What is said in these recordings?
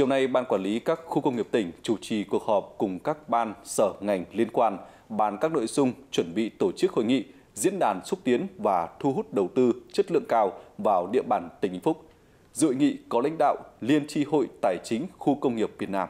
Chiều nay, Ban Quản lý các khu công nghiệp tỉnh chủ trì cuộc họp cùng các ban, sở, ngành liên quan bàn các nội dung chuẩn bị tổ chức hội nghị, diễn đàn xúc tiến và thu hút đầu tư chất lượng cao vào địa bàn tỉnh Vĩnh Phúc. Dự nghị có lãnh đạo Liên tri hội Tài chính Khu công nghiệp Việt Nam.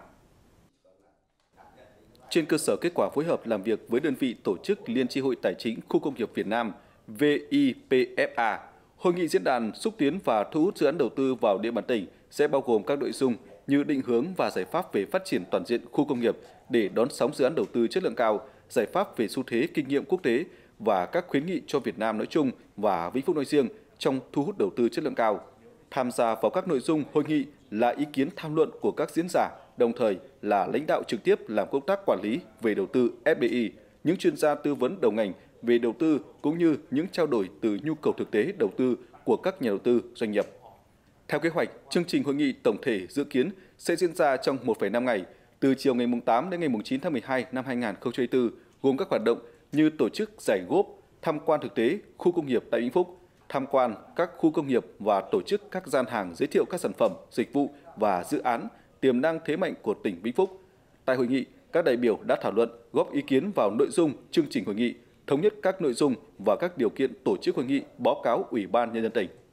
Trên cơ sở kết quả phối hợp làm việc với đơn vị tổ chức Liên tri hội Tài chính Khu công nghiệp Việt Nam VIPFA, hội nghị diễn đàn xúc tiến và thu hút dự án đầu tư vào địa bàn tỉnh sẽ bao gồm các nội dung như định hướng và giải pháp về phát triển toàn diện khu công nghiệp để đón sóng dự án đầu tư chất lượng cao, giải pháp về xu thế kinh nghiệm quốc tế và các khuyến nghị cho Việt Nam nói chung và Vĩnh Phúc nói riêng trong thu hút đầu tư chất lượng cao. Tham gia vào các nội dung hội nghị là ý kiến tham luận của các diễn giả, đồng thời là lãnh đạo trực tiếp làm công tác quản lý về đầu tư FDI, những chuyên gia tư vấn đầu ngành về đầu tư cũng như những trao đổi từ nhu cầu thực tế đầu tư của các nhà đầu tư doanh nghiệp. Theo kế hoạch, chương trình hội nghị tổng thể dự kiến sẽ diễn ra trong 1,5 ngày, từ chiều ngày 8 đến ngày 9 tháng 12 năm 2024, gồm các hoạt động như tổ chức giải góp, tham quan thực tế khu công nghiệp tại Vĩnh Phúc, tham quan các khu công nghiệp và tổ chức các gian hàng giới thiệu các sản phẩm, dịch vụ và dự án tiềm năng thế mạnh của tỉnh Vĩnh Phúc. Tại hội nghị, các đại biểu đã thảo luận, góp ý kiến vào nội dung chương trình hội nghị, thống nhất các nội dung và các điều kiện tổ chức hội nghị báo cáo Ủy ban Nhân dân tỉnh.